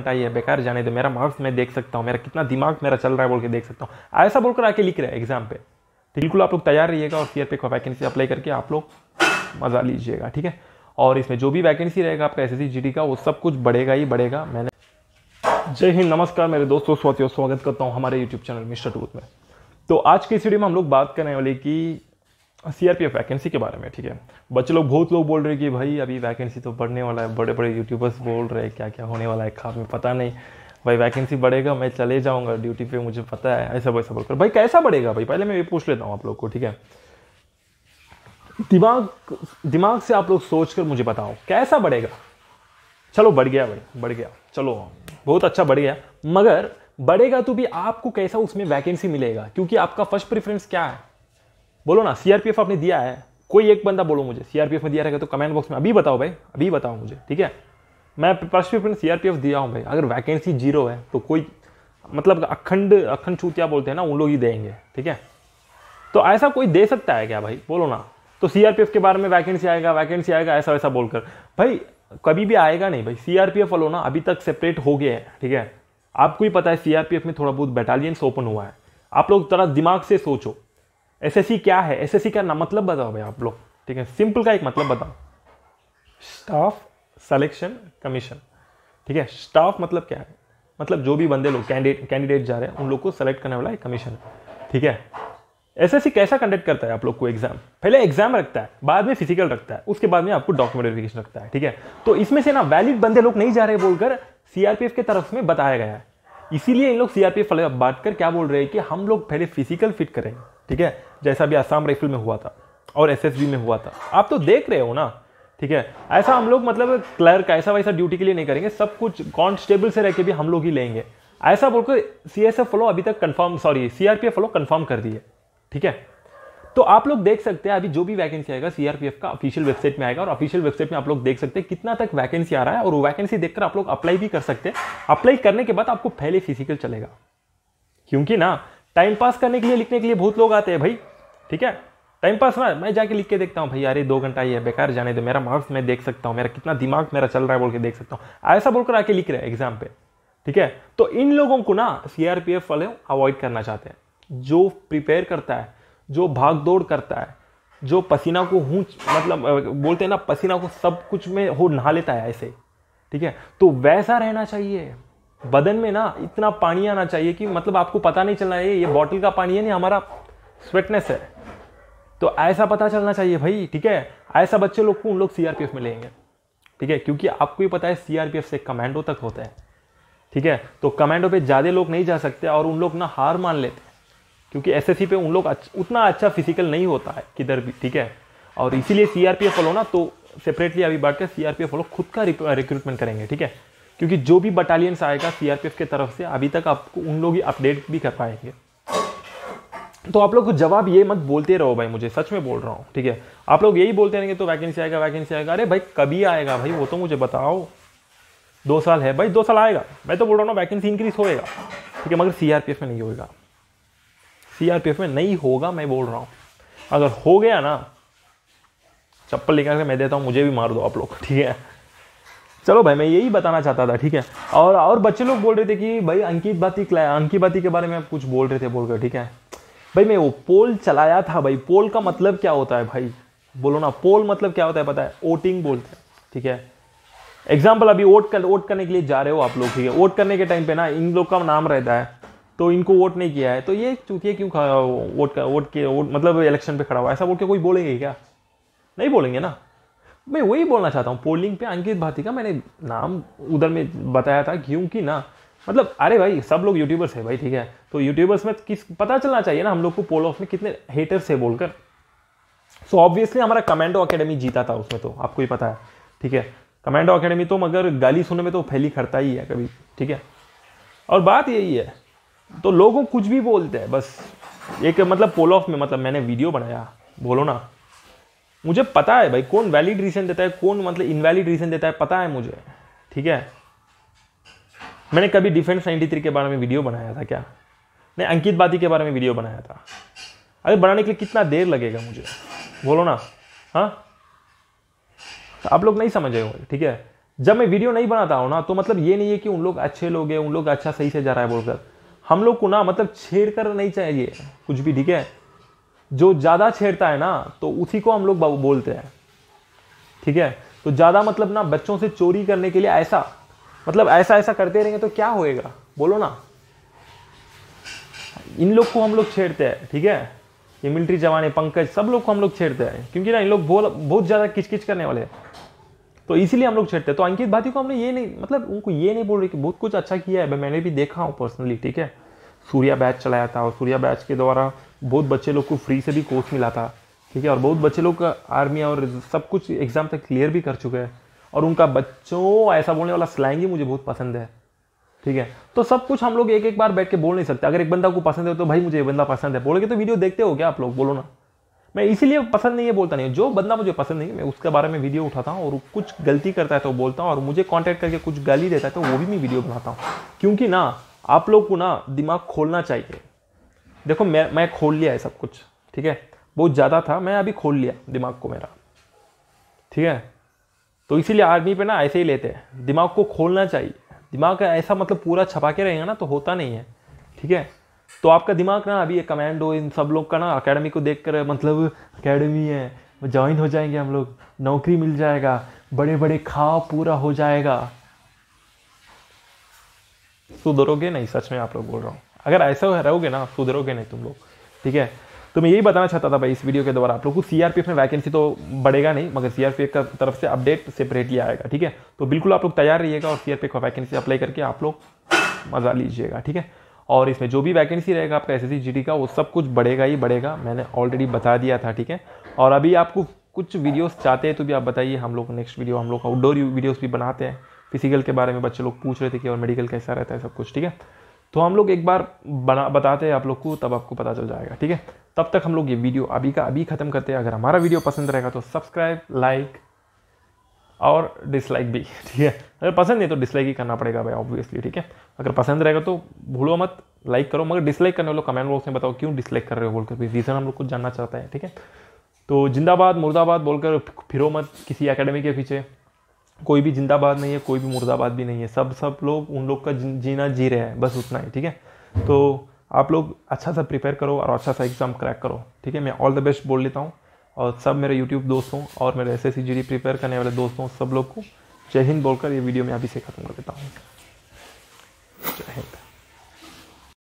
का ये बेकार जाने दो मेरा मार्क्स मैं देख सकता हूँ मेरा कितना दिमाग मेरा चल रहा है बोल के देख सकता हूँ ऐसा बोलकर आके लिख रहे हैं एग्जाम पे बिल्कुल आप लोग तैयार रहिएगा और सीआर पे वैकेंसी अप्लाई करके आप लोग मज़ा लीजिएगा ठीक है और इसमें जो भी वैकेंसी रहेगा आपका एस एस का वो सब कुछ बढ़ेगा ही बढ़ेगा मैंने जय हिंद नमस्कार मेरे दोस्तों स्वाति स्वागत करता हूँ हमारे यूट्यूब चैनल मिस्टर टूथ में तो आज की इस वीडियो में हम लोग बात करने वाले कि एफ वैकेंसी के बारे में ठीक है बच्चे लोग बहुत लोग बोल रहे हैं कि भाई अभी वैकेंसी तो बढ़ने वाला है बड़े बड़े यूट्यूबर्स बोल रहे हैं क्या क्या होने वाला है खास में पता नहीं भाई वैकेंसी बढ़ेगा मैं चले जाऊँगा ड्यूटी पे मुझे पता है ऐसा वैसा बोलकर भाई कैसा बढ़ेगा भाई पहले मैं ये पूछ लेता हूँ आप लोग को ठीक है दिमाग दिमाग से आप लोग सोच कर मुझे बताओ कैसा बढ़ेगा चलो बढ़ गया भाई बढ़ गया चलो बहुत अच्छा बढ़ गया मगर बढ़ेगा तो भी आपको कैसा उसमें वैकेंसी मिलेगा क्योंकि आपका फर्स्ट प्रेफरेंस क्या है बोलो ना सीआरपीएफ आपने दिया है कोई एक बंदा बोलो मुझे सीआरपीएफ में दिया रहेगा तो कमेंट बॉक्स में अभी बताओ भाई अभी बताओ मुझे ठीक है मैं सी आर पी सीआरपीएफ दिया हूँ भाई अगर वैकेंसी जीरो है तो कोई मतलब अखंड अखंड छूतिया बोलते हैं ना उन लोग ही देंगे ठीक है तो ऐसा कोई दे सकता है क्या भाई बोलो ना तो सीआरपीएफ के बारे में वैकेंसी आएगा वैकेंसी आएगा ऐसा वैसा बोलकर भाई कभी भी आएगा नहीं भाई सीआरपीएफ वालों ना अभी तक सेपरेट हो गए हैं ठीक है आपको ही पता है सीआरपीएफ में थोड़ा बहुत बैटालियंस ओपन हुआ है आप लोग तरह दिमाग से सोचो एसएससी क्या है एसएससी का ना मतलब बताओ भाई आप लोग ठीक है सिंपल का एक मतलब बताओ स्टाफ सेलेक्शन कमीशन ठीक है स्टाफ मतलब क्या है मतलब जो भी बंदे लोग कैंडिडेट कैंडिडेट जा रहे हैं उन लोग को सेलेक्ट करने वाला एक कमीशन ठीक है एसएससी कैसा कंडक्ट करता है आप लोग को एग्जाम पहले एग्जाम रखता है बाद में फिजिकल रखता है उसके बाद में आपको डॉक्यूमेंट वेरिफिकेशन रखता है ठीक है तो इसमें से ना वैलिड बंदे लोग नहीं जा रहे बोलकर सीआरपीएफ के तरफ में बताया गया है इसीलिए इन लोग सीआरपीएफ वाले बांट कर क्या बोल रहे हैं कि हम लोग पहले फिजिकल फिट करेंगे ठीक है जैसा भी आसाम राइफल में हुआ था और एस में हुआ था आप तो देख रहे हो ना ठीक है ऐसा हम लोग मतलब क्लर्क ऐसा वैसा ड्यूटी के लिए नहीं करेंगे सब कुछ कॉन्स्टेबल से रह के भी हम लोग ही लेंगे ऐसा बोलकर सी एस एफ अभी तक confirm sorry C R P F confirm कर दिए ठीक है तो आप लोग देख सकते हैं अभी जो भी वैकेंसी आएगा सीआरपीएफ का ऑफिशियल वेबसाइट में आएगा और ऑफिशियल वेबसाइट में आप लोग देख सकते हैं कितना तक वैकेंसी आ रहा है और वैकेंसी देखकर आप लोग अप्लाई भी कर सकते हैं अप्लाई करने के बाद आपको पहले फिजिकल चलेगा क्योंकि ना टाइम पास करने के लिए लिखने के लिए बहुत लोग आते हैं भाई ठीक है टाइम पास ना मैं जाके लिख के देखता हूँ भाई अरे दो घंटा ये बेकार जाने दो मेरा मार्क्स मैं देख सकता हूँ मेरा कितना दिमाग मेरा चल रहा है बोल के देख सकता हूँ ऐसा बोलकर आके लिख रहे हैं एग्जाम पे ठीक है तो इन लोगों को ना एफ वाले अवॉइड करना चाहते हैं जो प्रिपेयर करता है जो भाग दौड़ करता है जो पसीना को हूँ मतलब बोलते हैं ना पसीना को सब कुछ में हो नहा लेता है ऐसे ठीक है तो वैसा रहना चाहिए बदन में ना इतना पानी आना चाहिए कि मतलब आपको पता नहीं चलना चाहिए ये बॉटल का पानी है नहीं हमारा स्वेटनेस है तो ऐसा पता चलना चाहिए भाई ठीक है ऐसा बच्चे लोग को उन लोग सीआरपीएफ में लेंगे ठीक है क्योंकि आपको ही पता है सीआरपीएफ से कमांडो तक होता है ठीक है तो कमांडो पे ज़्यादा लोग नहीं जा सकते और उन लोग ना हार मान लेते हैं क्योंकि एस पे उन लोग अच्छा, उतना अच्छा फिजिकल नहीं होता है किधर भी ठीक है और इसीलिए सीआरपीएफ वालों ना तो सेपरेटली अभी बांट के सीआरपीएफ वालों खुद का रिक्रूटमेंट करेंगे ठीक है क्योंकि जो भी बटालियंस आएगा सीआरपीएफ के तरफ से अभी तक आपको उन लोग ही अपडेट भी कर पाएंगे तो आप लोग को जवाब ये मत बोलते रहो भाई मुझे सच में बोल रहा हूँ ठीक है आप लोग यही बोलते रहेंगे तो वैकेंसी आएगा वैकेंसी आएगा अरे भाई कभी आएगा भाई वो तो मुझे बताओ दो साल है भाई दो साल आएगा मैं तो बोल रहा हूँ वैकेंसी इंक्रीज होएगा ठीक है मगर सीआरपीएफ में नहीं होगा सीआरपीएफ में नहीं होगा मैं बोल रहा हूँ अगर हो गया ना चप्पल लेकर के मैं देता हूँ मुझे भी मार दो आप लोग ठीक है चलो भाई मैं यही बताना चाहता था ठीक है और और बच्चे लोग बोल रहे थे कि भाई अंकित बाती अंकित बाती के बारे में आप कुछ बोल रहे थे बोलकर ठीक है भाई मैं वो पोल चलाया था भाई पोल का मतलब क्या होता है भाई बोलो ना पोल मतलब क्या होता है पता है वोटिंग बोलते हैं ठीक है एग्जाम्पल अभी वोट कर वोट करने के लिए जा रहे हो आप लोग ठीक है वोट करने के टाइम पे ना इन लोग का नाम रहता है तो इनको वोट नहीं किया है तो ये चूंकि क्यों वोट वोट के वोट मतलब इलेक्शन पे खड़ा हुआ ऐसा वोट के कोई बोलेंगे क्या नहीं बोलेंगे ना मैं वही बोलना चाहता हूँ पोलिंग पे अंकित भाती का मैंने नाम उधर में बताया था क्योंकि ना मतलब अरे भाई सब लोग यूट्यूबर्स है भाई ठीक है तो यूट्यूबर्स में किस पता चलना चाहिए ना हम लोग को पोल ऑफ में कितने हेटर्स है बोलकर सो ऑब्वियसली हमारा कमांडो अकेडमी जीता था उसमें तो आपको ही पता है ठीक है कमांडो अकेडमी तो मगर गाली सुनने में तो फैली खड़ता ही है कभी ठीक है और बात यही है तो लोगों कुछ भी बोलते हैं बस एक मतलब पोल ऑफ में मतलब मैंने वीडियो बनाया बोलो ना मुझे पता है भाई कौन वैलिड रीज़न देता है कौन मतलब इनवैलिड रीज़न देता है पता है मुझे ठीक है मैंने कभी डिफेंस 93 के बारे में वीडियो बनाया था क्या नहीं अंकित बाती के बारे में वीडियो बनाया था अरे बनाने के लिए कितना देर लगेगा मुझे बोलो ना हाँ तो आप लोग नहीं समझे होंगे ठीक है जब मैं वीडियो नहीं बनाता हूँ ना तो मतलब ये नहीं है कि उन लोग अच्छे लोग हैं उन लोग अच्छा सही से जा रहा है बोलकर हम लोग को ना मतलब छेड़ कर नहीं चाहिए कुछ भी ठीक है जो ज़्यादा छेड़ता है ना तो उसी को हम लोग बोलते हैं ठीक है तो ज़्यादा मतलब ना बच्चों से चोरी करने के लिए ऐसा मतलब ऐसा ऐसा करते रहेंगे तो क्या होएगा बोलो ना इन लोग को हम लोग छेड़ते हैं ठीक है ये मिलिट्री जवान है पंकज सब लोग को हम लोग छेड़ते हैं क्योंकि ना इन लोग बोल बहुत ज़्यादा किचकिच करने वाले हैं तो इसीलिए हम लोग छेड़ते हैं तो अंकित भाती को हमने ये नहीं मतलब उनको ये नहीं बोल रहे कि बहुत कुछ अच्छा किया है मैंने भी देखा हूँ पर्सनली ठीक है सूर्या बैच चलाया था और सूर्या बैच के द्वारा बहुत बच्चे लोग को फ्री से भी कोर्स मिला था ठीक है और बहुत बच्चे लोग आर्मी और सब कुछ एग्ज़ाम तक क्लियर भी कर चुके हैं और उनका बच्चों ऐसा बोलने वाला स्लैंग ही मुझे बहुत पसंद है ठीक है तो सब कुछ हम लोग एक एक बार बैठ के बोल नहीं सकते अगर एक बंदा को पसंद है तो भाई मुझे ये बंदा पसंद है बोलोगे तो वीडियो देखते हो क्या आप लोग बोलो ना मैं इसीलिए पसंद नहीं है बोलता नहीं जो बंदा मुझे पसंद नहीं है मैं उसके बारे में वीडियो उठाता हूँ और कुछ गलती करता है तो बोलता हूँ और मुझे कॉन्टैक्ट करके कुछ गाली देता है तो वो भी मैं वीडियो बनाता हूँ क्योंकि ना आप लोग को ना दिमाग खोलना चाहिए देखो मैं मैं खोल लिया है सब कुछ ठीक है बहुत ज़्यादा था मैं अभी खोल लिया दिमाग को मेरा ठीक है तो इसीलिए आर्मी पे ना ऐसे ही लेते हैं दिमाग को खोलना चाहिए दिमाग ऐसा मतलब पूरा छपा के रहेगा ना तो होता नहीं है ठीक है तो आपका दिमाग ना अभी ये कमांडो इन सब लोग का ना अकेडमी को देख कर मतलब अकेडमी है ज्वाइन हो जाएंगे हम लोग नौकरी मिल जाएगा बड़े बड़े खाव पूरा हो जाएगा सुधरोगे नहीं सच में आप लोग बोल रहा हूँ अगर ऐसा रहोगे ना सुधरोगे नहीं तुम लोग ठीक है तो मैं यही बताना चाहता था भाई इस वीडियो के द्वारा आप लोग को सी में वैकेंसी तो बढ़ेगा नहीं मगर सी का तरफ से अपडेट सेपरेटली आएगा ठीक है तो बिल्कुल आप लोग तैयार रहिएगा और सी का वैकेंसी अप्लाई करके आप लोग मज़ा लीजिएगा ठीक है और इसमें जो भी वैकेंसी रहेगा आपका एस एस का वो सब कुछ बढ़ेगा ही बढ़ेगा मैंने ऑलरेडी बता दिया था ठीक है और अभी आपको कुछ वीडियोस चाहते हैं तो भी आप बताइए हम लोग नेक्स्ट वीडियो हम लोग आउटडोर वीडियोस भी बनाते हैं फिजिकल के बारे में बच्चे लोग पूछ रहे थे कि और मेडिकल कैसा रहता है सब कुछ ठीक है तो हम लोग एक बार बना बताते हैं आप लोग को तब आपको पता चल जाएगा ठीक है तब तक हम लोग ये वीडियो अभी का अभी ख़त्म करते हैं अगर हमारा वीडियो पसंद रहेगा तो सब्सक्राइब लाइक और डिसलाइक भी ठीक है अगर पसंद नहीं तो डिसलाइक ही करना पड़ेगा भाई ऑब्वियसली ठीक है अगर पसंद रहेगा तो भूलो मत लाइक करो मगर डिसलाइक करने वालों कमेंट बॉक्स में बताओ क्यों डिसलाइक कर रहे हो बोलकर भी रीज़न हम लोग कुछ जानना चाहते हैं ठीक है तो जिंदाबाद मुर्दाबाद बोलकर फिरो मत किसी अकेडमी के पीछे कोई भी जिंदाबाद नहीं है कोई भी मुर्दाबाद भी नहीं है सब सब लोग उन लोग का जीना जी रहे हैं बस उतना ही ठीक है तो आप लोग अच्छा सा प्रिपेयर करो और अच्छा सा एग्ज़ाम क्रैक करो ठीक है मैं ऑल द बेस्ट बोल लेता हूँ और सब मेरे यूट्यूब दोस्तों और मेरे एस एस प्रिपेयर करने वाले दोस्तों सब लोग को जय हिंद बोलकर ये वीडियो मैं अभी से ख़त्म कर देता हूँ जय हिंद